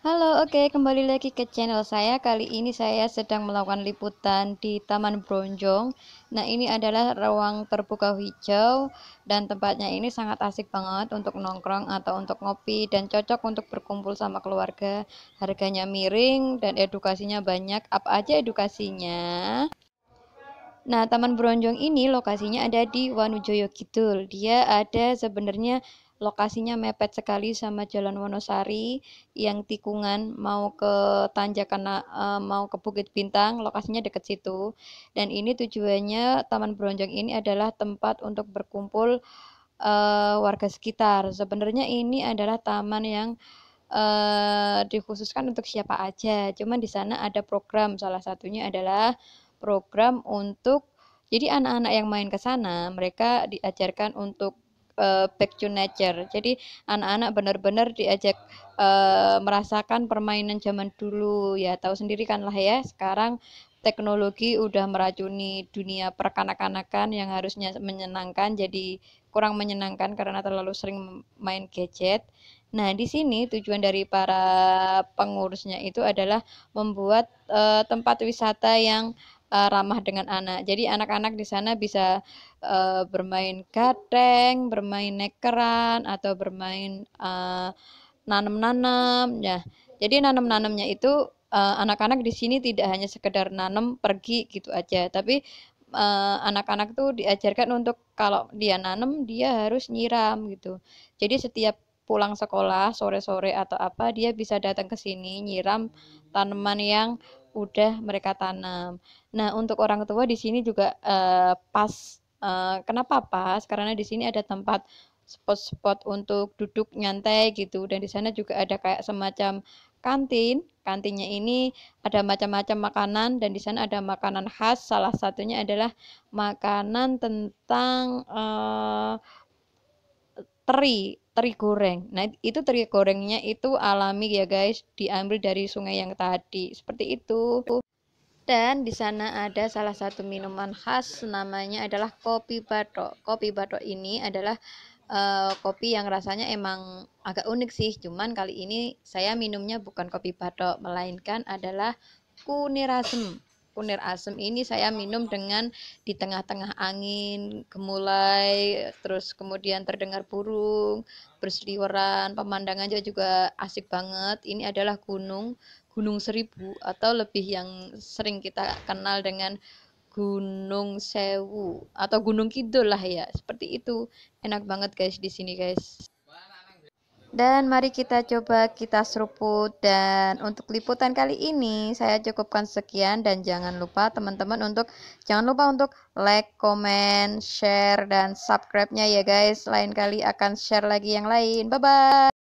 Halo, oke, okay, kembali lagi ke channel saya. Kali ini saya sedang melakukan liputan di Taman Bronjong. Nah, ini adalah ruang terbuka hijau dan tempatnya ini sangat asik banget untuk nongkrong atau untuk ngopi dan cocok untuk berkumpul sama keluarga. Harganya miring dan edukasinya banyak. Apa aja edukasinya? Nah, Taman Bronjong ini lokasinya ada di Wanujoyo Kidul. Dia ada sebenarnya lokasinya mepet sekali sama Jalan Wonosari yang tikungan mau ke Tanjakan uh, mau ke Bukit Bintang lokasinya dekat situ dan ini tujuannya Taman Bronjong ini adalah tempat untuk berkumpul uh, warga sekitar sebenarnya ini adalah taman yang uh, dikhususkan untuk siapa aja cuman di sana ada program salah satunya adalah program untuk jadi anak-anak yang main ke sana mereka diajarkan untuk uh, back to nature. Jadi anak-anak benar-benar diajak uh, merasakan permainan zaman dulu ya. Tahu sendiri kan lah ya sekarang teknologi udah meracuni dunia perkanak-kanakan yang harusnya menyenangkan jadi kurang menyenangkan karena terlalu sering main gadget. Nah, di sini tujuan dari para pengurusnya itu adalah membuat uh, tempat wisata yang uh, ramah dengan anak. Jadi anak-anak di sana bisa uh, bermain kateng, bermain nekeran atau bermain uh, eh, nanam-nanam ya. Jadi nanam-nanamnya itu anak anak-anak di sini tidak hanya sekedar nanam pergi gitu aja, tapi anak anak-anak tuh diajarkan untuk kalau dia nanam dia harus nyiram gitu. Jadi setiap pulang sekolah sore-sore atau apa dia bisa datang ke sini nyiram tanaman yang udah mereka tanam. Nah, untuk orang tua di sini juga uh, pas uh, kenapa pas? Karena di sini ada tempat spot-spot untuk duduk nyantai gitu dan di sana juga ada kayak semacam kantin. Kantinnya ini ada macam-macam makanan dan di sana ada makanan khas. Salah satunya adalah makanan tentang uh, teri teri goreng. Nah, itu teri gorengnya itu alami ya guys, diambil dari sungai yang tadi. Seperti itu. Dan di sana ada salah satu minuman khas namanya adalah kopi batok. Kopi batok ini adalah uh, kopi yang rasanya emang agak unik sih. Cuman kali ini saya minumnya bukan kopi batok melainkan adalah kunirasem kunir asem ini saya minum dengan di tengah-tengah angin, kemulai terus kemudian terdengar burung, berseliweran, pemandangannya juga asik banget. Ini adalah gunung Gunung Seribu atau lebih yang sering kita kenal dengan Gunung Sewu atau Gunung Kidul lah ya. Seperti itu. Enak banget guys di sini guys. Dan mari kita coba kita seruput dan untuk liputan kali ini saya cukupkan sekian dan jangan lupa teman-teman untuk jangan lupa untuk like, comment, share dan subscribe-nya ya guys. Lain kali akan share lagi yang lain. Bye bye.